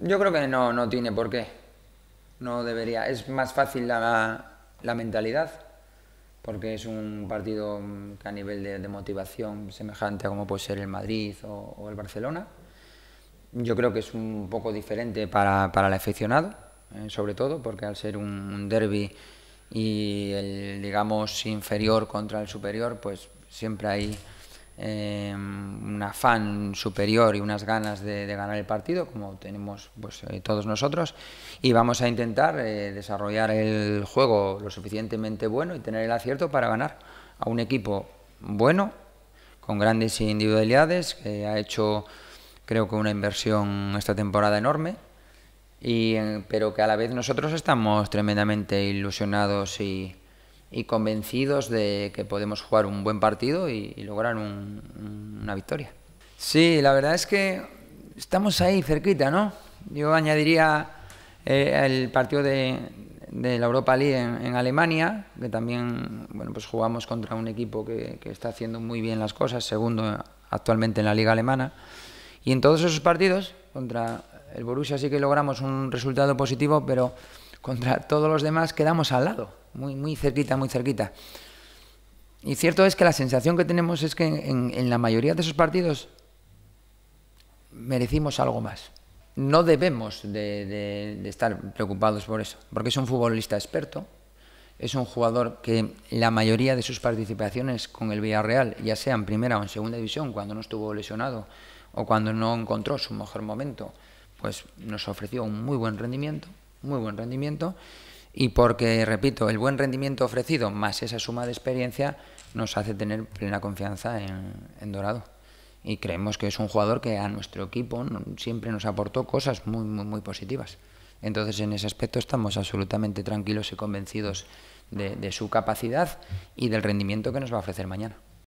Yo creo que no, no tiene por qué. No debería. Es más fácil la, la mentalidad, porque es un partido mm, a nivel de, motivación semejante a como puede ser el Madrid o, el Barcelona. Yo creo que es un poco diferente para, el aficionado, eh, sobre todo, porque al ser un, un derby y el, digamos, inferior contra el superior, pues siempre hay Em, un afán superior y unas ganas de, ganar el partido, como tenemos pues, eh, todos nosotros, y vamos a intentar eh, desarrollar el juego lo suficientemente bueno y tener el acierto para ganar a un equipo bueno, con grandes individualidades, que ha hecho creo que una inversión esta temporada enorme, y, eh, pero que a la vez nosotros estamos tremendamente ilusionados y y convencidos de que podemos jugar un buen partido y, lograr una victoria. Sí, la verdad es que estamos ahí cerquita, ¿no? Yo añadiría eh, el partido de, la Europa League en, Alemania, que también bueno, pues jugamos contra un equipo que, que está haciendo muy bien las cosas, segundo actualmente en la liga alemana. Y en todos esos partidos, contra el Borussia sí que logramos un resultado positivo, pero contra todos los demás quedamos al lado muy, muy cerquita, muy cerquita. Y cierto es que la sensación que tenemos es que en, la mayoría de esos partidos merecimos algo más. No debemos de, estar preocupados por eso, porque es un futbolista experto, es un jugador que la mayoría de sus participaciones con el Villarreal, ya sea en primera o en segunda división, cuando no estuvo lesionado o cuando no encontró su mejor momento, pues nos ofreció un muy buen rendimiento, muy buen rendimiento y porque, repito, el buen rendimiento ofrecido más esa suma de experiencia nos hace tener plena confianza en, Dorado. Y creemos que es un jugador que a nuestro equipo siempre nos aportó cosas muy, muy, positivas. Entonces, en ese aspecto estamos absolutamente tranquilos y convencidos de su capacidad y del rendimiento que nos va a ofrecer mañana.